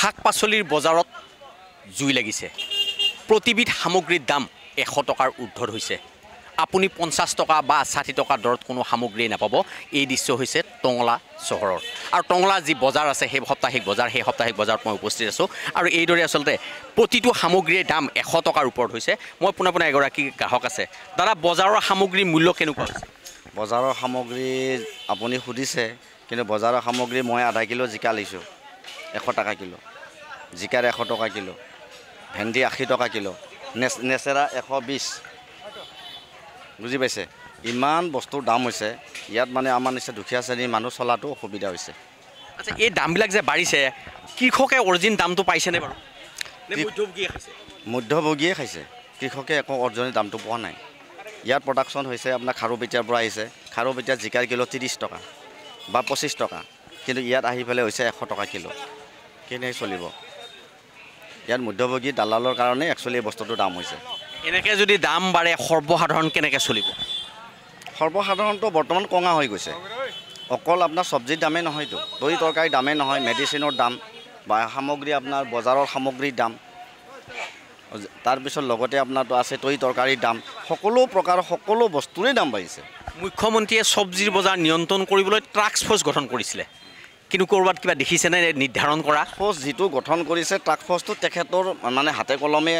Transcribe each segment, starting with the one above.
শাক পাচলিৰ বজাৰত জুই লাগিছে প্ৰতিবিধ সামগ্ৰীৰ দাম এশ টকাৰ উৰ্ধত হৈছে আপুনি পঞ্চাছ টকা বা ষাঠি টকাৰ দৰত কোনো সামগ্ৰীয়ে নাপাব এই দৃশ্য হৈছে টঙলা চহৰৰ আৰু টংলা যি বজাৰ আছে সেই সাপ্তাহিক বজাৰ সেই সাপ্তাহিক বজাৰত মই উপস্থিত আছোঁ আৰু এইদৰে আচলতে প্ৰতিটো সামগ্ৰীৰ দাম এশ টকাৰ ওপৰত হৈছে মই পোনে পোনে এগৰাকী গ্ৰাহক আছে দাদা বজাৰৰ সামগ্ৰীৰ মূল্য কেনেকুৱা বজাৰৰ সামগ্ৰী আপুনি সুধিছে কিন্তু বজাৰৰ সামগ্ৰী মই আধা কিলো জিকা লৈছোঁ এশ টকা কিলো জিকাৰ এশ টকা কিলো ভেন্দি আশী টকা কিলো নেচেৰা এশ বিছ বুজি পাইছে ইমান বস্তুৰ দাম হৈছে ইয়াত মানে আমাৰ নিচিনা দুখীয়া শ্ৰেণীৰ মানুহ চলাটো অসুবিধা হৈছে আচ্ছা এই দামবিলাক যে বাঢ়িছে কৃষকে অৰিজিন দামটো পাইছেনে বাৰু মধ্যভোগীয়ে খাইছে কৃষকে একো অৰ্জনী দামটো পোৱা নাই ইয়াত প্ৰডাকশ্যন হৈছে আপোনাৰ খাৰুপেটীয়াৰ পৰা আহিছে খাৰুপেটীয়া জিকাৰ কিলো ত্ৰিছ টকা বা পঁচিছ টকা কিন্তু ইয়াত আহি পেলাই হৈছে এশ টকা কিলো কেনেকৈ চলিব ইয়াত মধ্যভোগী দালালৰ কাৰণে একচুৱেলি বস্তুটো দাম হৈছে এনেকৈ যদি দাম বাঢ়ে সৰ্বসাধাৰণ কেনেকৈ চলিব সৰ্বসাধাৰণটো বৰ্তমান কঙা হৈ গৈছে অকল আপোনাৰ চব্জিৰ দামেই নহয়তো দৈ তৰকাৰীৰ দামেই নহয় মেডিচিনৰ দাম বা সামগ্ৰী আপোনাৰ বজাৰৰ সামগ্ৰীৰ দাম তাৰপিছত লগতে আপোনাৰতো আছে তৈ তৰকাৰীৰ দাম সকলো প্ৰকাৰৰ সকলো বস্তুৰে দাম বাঢ়িছে মুখ্যমন্ত্ৰীয়ে চব্জিৰ বজাৰ নিয়ন্ত্ৰণ কৰিবলৈ ট্ৰাক্স ফৰ্চ গঠন কৰিছিলে কিন্তু ক'ৰবাত কিবা দেখিছেনে নিৰ্ধাৰণ কৰা ফৰ্চ যিটো গঠন কৰিছে টাস্ক ফৰ্চটো তেখেতৰ মানে হাতে কলমে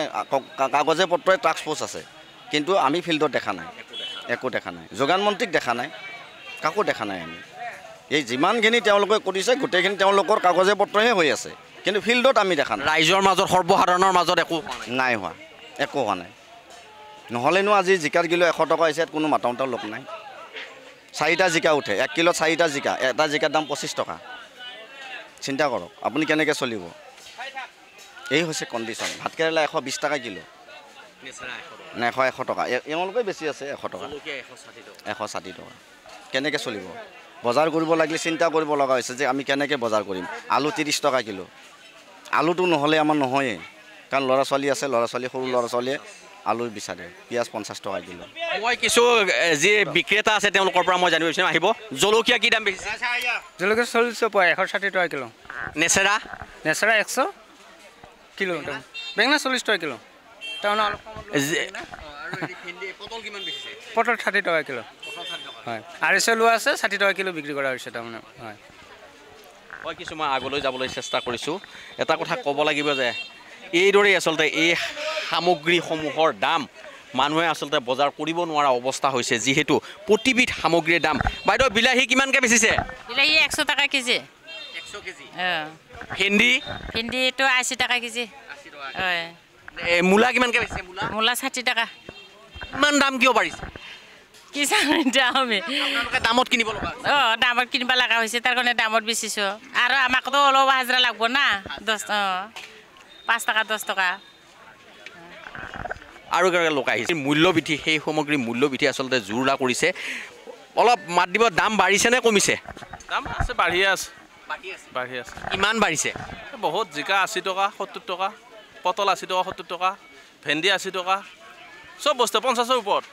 কাগজে পত্ৰই টাস্ক ফৰ্চ আছে কিন্তু আমি ফিল্ডত দেখা নাই একো দেখা নাই যোগান মন্ত্ৰীক দেখা নাই কাকো দেখা নাই আমি এই যিমানখিনি তেওঁলোকে কৰিছে গোটেইখিনি তেওঁলোকৰ কাগজে পত্ৰহে হৈ আছে কিন্তু ফিল্ডত আমি দেখা নাই ৰাইজৰ মাজত সৰ্বসাধাৰণৰ মাজত একো নাই হোৱা একো হোৱা নাই নহ'লেনো আজি জিকাত গিলো এশ টকা হৈছে কোনো মাতাওঁতে লোক নাই চাৰিটা জিকা উঠে এক কিলোত চাৰিটা জিকা এটা জিকাৰ দাম পঁচিছ টকা চিন্তা কৰক আপুনি কেনেকৈ চলিব এই হৈছে কণ্ডিশ্যন ভাতকেৰেলা এশ বিছ টকা কিলো এশ এশ টকা এওঁলোকে বেছি আছে এশ টকা এশ ষাঠি টকা কেনেকৈ চলিব বজাৰ কৰিব লাগিলে চিন্তা কৰিব লগা হৈছে যে আমি কেনেকৈ বজাৰ কৰিম আলু ত্ৰিছ টকা কিলো আলুটো নহ'লে আমাৰ নহয়েই কাৰণ ল'ৰা ছোৱালী আছে ল'ৰা ছোৱালী সৰু ল'ৰা ছোৱালীয়ে আলু বিচাৰে পিঁয়াজ পঞ্চাছ টকা কিলো মই কিছু যি বিক্ৰেতা আছে তেওঁলোকৰ পৰা মই জানিব বিচাৰিম আহিব জলকীয়া কি দাম বেছি জলকীয়া চল্লিছশ পোৱা এশ ষাঠি টকা কিলো নেচেৰা নেচেৰা এশ কিলো বেঙেনা চল্লিছ টকা কিলো তাৰমানে পটল ষাঠি টকা কিলো হয় আঢ়ৈশ লোৱা আছে ষাঠি টকা কিলো বিক্ৰী কৰা হৈছে তাৰমানে হয় মই কিছুমান আগলৈ যাবলৈ চেষ্টা কৰিছোঁ এটা কথা ক'ব লাগিব যে এইদৰেই আচলতে এই সামগ্ৰীসমূহৰ দাম মানুহে আচলতে বজাৰ কৰিব নোৱাৰা অৱস্থা হৈছে যিহেতু প্ৰতিবিধ সামগ্ৰীৰ দাম বাইদেউ বিলাহী কিমানকৈ বেচিছে বিলাহী একশ টকা কেজি ভেন্দি আশী টকা কেজি মূলা কিমানকৈ মূলা ষাঠি টকা দাম কিয় কি চাম এতিয়া অঁ দামত কিনিব লগা হৈছে তাৰ কাৰণে দামত বেচিছোঁ আৰু আমাকতো অলপ হাজিৰা লাগিব না দহ অঁ পাঁচ টকা দহ টকা আৰু একেবাৰে লোকাহিছে মূল্যবৃদ্ধি সেই সামগ্ৰীৰ মূল্যবৃদ্ধি আচলতে জোৰলা কৰিছে অলপ মাত দিব দাম বাঢ়িছেনে কমিছে দাম আছে বাঢ়িয়ে আছে বাঢ়ি আছে ইমান বাঢ়িছে বহুত জিকা আশী টকা সত্তৰ টকা পটল আশী টকা সত্তৰ টকা ভেন্দি আশী টকা চব বস্তু পঞ্চাছৰ ওপৰত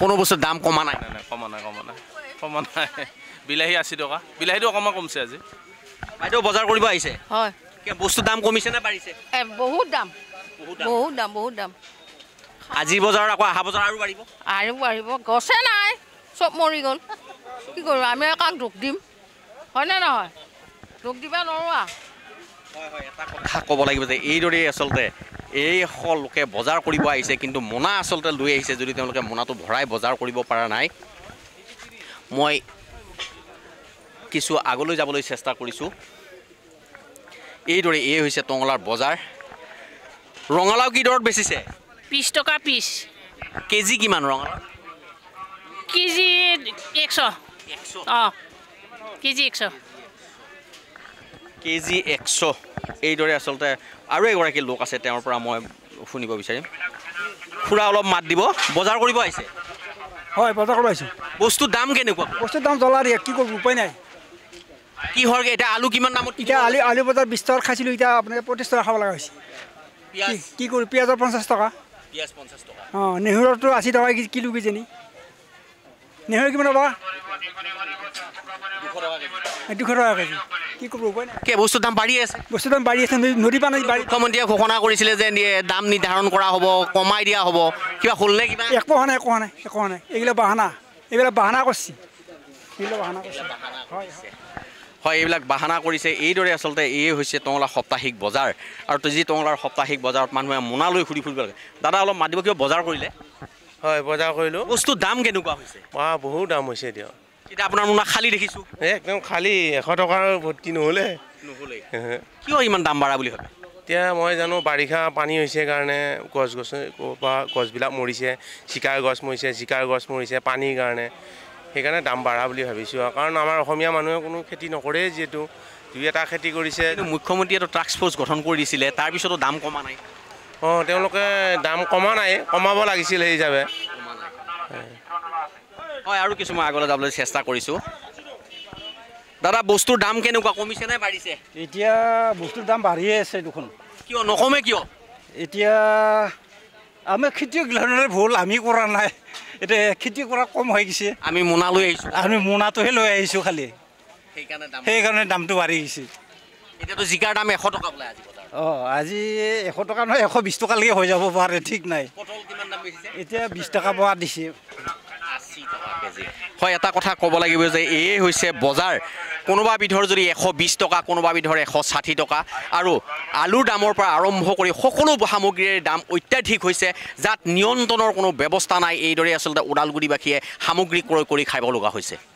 কোনো বস্তু দাম কমা নাই নাই কমা নাই কমা নাই কমা নাই বিলাহী আশী টকা বিলাহীটো অকণমান কমিছে আজি বাইদেউ বজাৰ কৰিব আহিছে হয় বস্তুৰ দাম কমিছে নে বাঢ়িছে বহুত দাম বহুত দাম বহুত দাম আজি বজাৰ আকৌ অহা বজাৰ আৰু বাঢ়িব আৰু বাঢ়িব গছে নাই চব মৰি গ'ল কি কৰোঁ আমি কাক দুখ দিম হয়নে নহয় দুখ দিবা নোৱাৰা কথা ক'ব লাগিব যে এইদৰে আচলতে এইসকল লোকে বজাৰ কৰিব আহিছে কিন্তু মোনা আচলতে লৈ আহিছে যদি তেওঁলোকে মোনাটো ভৰাই বজাৰ কৰিব পৰা নাই মই কিছু আগলৈ যাবলৈ চেষ্টা কৰিছোঁ এইদৰে এই হৈছে টঙলাৰ বজাৰ ৰঙালাও কি দৰত বেচিছে পিচ টকা পিচ কেজি কিমান ৰং কেজি একশ অঁ কেজি একশ কেজি একশ এইদৰে আচলতে আৰু এগৰাকী লোক আছে তেওঁৰ পৰা মই শুনিব বিচাৰিম খুৰা অলপ মাত দিব বজাৰ কৰিব আহিছে হয় বজাৰ কৰিব আহিছোঁ বস্তুৰ দাম কেনেকুৱা বস্তুৰ দাম জ্বলা দিয়ে কি কৰিব উপায় নাই কি হয়গৈ এতিয়া আলু কিমান দামত এতিয়া আলু আলু বজাৰ বিছ টকা খাইছিলোঁ এতিয়া আপোনালোকে পঁয়ত্ৰিছ টকা খাব লগা হৈছে কি কৰি পিঁয়াজৰ পঞ্চাছ টকা অঁ নেহুৰতো আশী টকা কিলো কেজি নেহুৰ কিমান হ'ব দুশ টকা কেজি কি ক'ব কে বস্তুৰ দাম বাঢ়ি আছে বস্তুৰ দাম বাঢ়ি আছে নদী পানী মুখ্যমন্ত্ৰীয়ে ঘোষণা কৰিছিলে যে দাম নিৰ্ধাৰণ কৰা হ'ব কমাই দিয়া হ'ব কিবা শুল নে কিবা একো হোৱা নাই একো হোৱা নাই একো হোৱা নাই এইবিলাক বাহানা এইবিলাক বাহানা কৰিছে এইবিলাক বাহানা কৰিছে হয় হয় এইবিলাক বাহানা কৰিছে এইদৰে আচলতে এই হৈছে টঙলা সাপ্তাহিক বজাৰ আৰু যি টঙলাৰ সাপ্তাহিক বজাৰত মানুহে মোনালৈ ঘূৰি ফুৰিব লাগে দাদা অলপ মাতিব কিয় বজাৰ কৰিলে হয় বজাৰ কৰিলোঁ বস্তুৰ দাম কেনেকুৱা হৈছে মা বহুত দাম হৈছে দিয়ক এতিয়া আপোনাৰ মোনা খালী দেখিছোঁ একদম খালী এশ টকাৰ ভৰ্তি নহ'লে কিয় ইমান দাম বাঢ়া বুলি ভাবে এতিয়া মই জানো বাৰিষা পানী হৈছে কাৰণে গছ গছ গছবিলাক মৰিছে চিকাৰ গছ মৰিছে জিকাৰ গছ মৰিছে পানীৰ কাৰণে সেইকাৰণে দাম বাঢ়া বুলি ভাবিছোঁ আৰু কাৰণ আমাৰ অসমীয়া মানুহে কোনো খেতি নকৰেই যিহেতু দুই এটা খেতি কৰিছে মুখ্যমন্ত্ৰীয়েতো টাস্ক ফৰ্চ গঠন কৰি দিছিলে তাৰপিছতো দাম কমা নাই অঁ তেওঁলোকে দাম কমা নাই কমাব লাগিছিল সেই হিচাপে হয় আৰু কিছুমান আগলৈ যাবলৈ চেষ্টা কৰিছোঁ দাদা বস্তুৰ দাম কেনেকুৱা কমিছে নে বাঢ়িছে এতিয়া বস্তুৰ দাম বাঢ়িয়ে আছে দুখন কিয় নকমে কিয় এতিয়া আমি খেতিয়ক ধৰণৰ ভুল আমি কৰা নাই এতিয়া খেতি কৰা কম হৈ গৈছে আমি মোনা লৈ আহিছোঁ আমি মোনাটোহে লৈ আহিছোঁ খালি সেইকাৰণে দামটো বাঢ়ি গৈছে এতিয়াতো জিকাৰ দাম এশ টকা বোলে অঁ আজি এশ টকা নহয় এশ বিছ টকালৈকে হৈ যাব পাৰে ঠিক নাই এতিয়া বিছ টকা পৰা দিছে হয় এটা কথা ক'ব লাগিব যে এই হৈছে বজাৰ কোনোবা বিধৰ যদি এশ বিছ টকা কোনোবা বিধৰ এশ ষাঠি টকা আৰু আলুৰ দামৰ পৰা আৰম্ভ কৰি সকলো সামগ্ৰীৰ দাম অত্যাধিক হৈছে যাত নিয়ন্ত্ৰণৰ কোনো ব্যৱস্থা নাই এইদৰে আচলতে ওদালগুৰিবাসীয়ে সামগ্ৰী ক্ৰয় কৰি খাব লগা হৈছে